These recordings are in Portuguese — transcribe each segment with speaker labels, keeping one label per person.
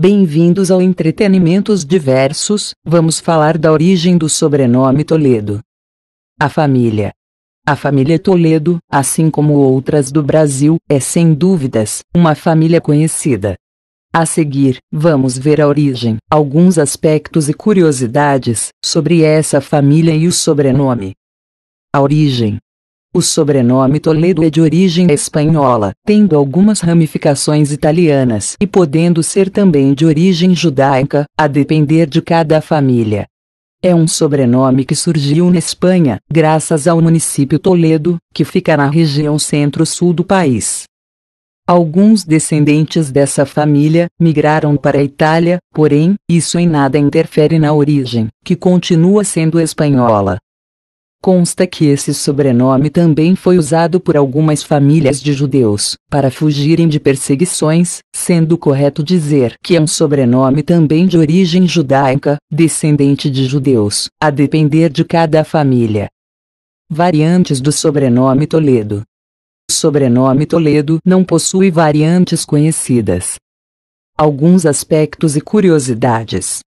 Speaker 1: Bem-vindos ao Entretenimentos Diversos, vamos falar da origem do sobrenome Toledo. A família. A família Toledo, assim como outras do Brasil, é sem dúvidas uma família conhecida. A seguir, vamos ver a origem, alguns aspectos e curiosidades sobre essa família e o sobrenome. A origem. O sobrenome Toledo é de origem espanhola, tendo algumas ramificações italianas e podendo ser também de origem judaica, a depender de cada família. É um sobrenome que surgiu na Espanha, graças ao município Toledo, que fica na região centro-sul do país. Alguns descendentes dessa família migraram para a Itália, porém, isso em nada interfere na origem, que continua sendo espanhola. Consta que esse sobrenome também foi usado por algumas famílias de judeus, para fugirem de perseguições, sendo correto dizer que é um sobrenome também de origem judaica, descendente de judeus, a depender de cada família. Variantes do sobrenome Toledo O sobrenome Toledo não possui variantes conhecidas. Alguns aspectos e curiosidades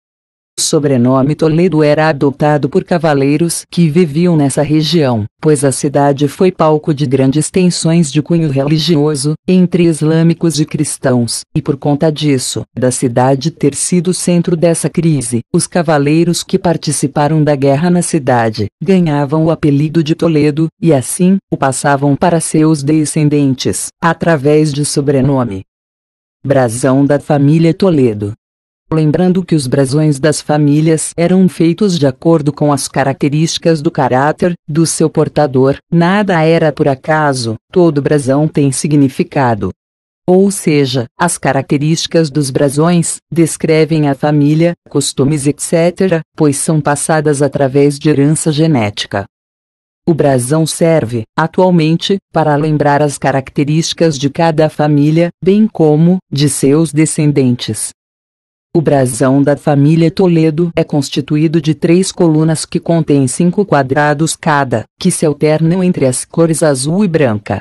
Speaker 1: o sobrenome Toledo era adotado por cavaleiros que viviam nessa região, pois a cidade foi palco de grandes tensões de cunho religioso, entre islâmicos e cristãos, e por conta disso, da cidade ter sido centro dessa crise, os cavaleiros que participaram da guerra na cidade ganhavam o apelido de Toledo, e assim, o passavam para seus descendentes, através de sobrenome. Brasão da família Toledo lembrando que os brasões das famílias eram feitos de acordo com as características do caráter do seu portador, nada era por acaso, todo brasão tem significado. Ou seja, as características dos brasões descrevem a família, costumes, etc., pois são passadas através de herança genética. O brasão serve, atualmente, para lembrar as características de cada família, bem como de seus descendentes. O brasão da família Toledo é constituído de três colunas que contêm cinco quadrados cada, que se alternam entre as cores azul e branca.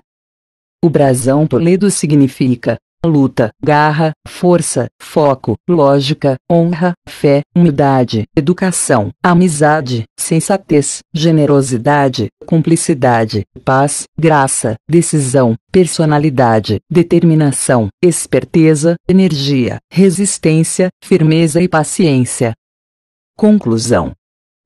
Speaker 1: O brasão Toledo significa, luta, garra, força, foco, lógica, honra, fé, humildade, educação, amizade, sensatez, generosidade, cumplicidade, paz, graça, decisão, personalidade, determinação, esperteza, energia, resistência, firmeza e paciência. Conclusão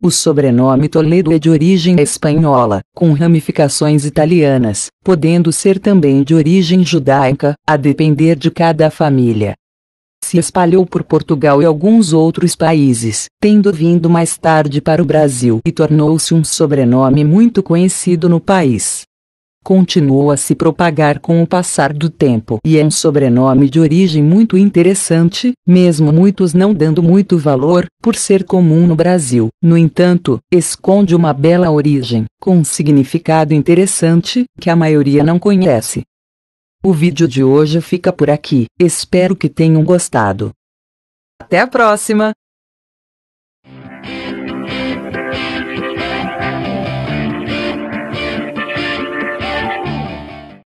Speaker 1: o sobrenome Toledo é de origem espanhola, com ramificações italianas, podendo ser também de origem judaica, a depender de cada família. Se espalhou por Portugal e alguns outros países, tendo vindo mais tarde para o Brasil e tornou-se um sobrenome muito conhecido no país continuou a se propagar com o passar do tempo e é um sobrenome de origem muito interessante, mesmo muitos não dando muito valor, por ser comum no Brasil. No entanto, esconde uma bela origem, com um significado interessante, que a maioria não conhece. O vídeo de hoje fica por aqui, espero que tenham gostado. Até a próxima!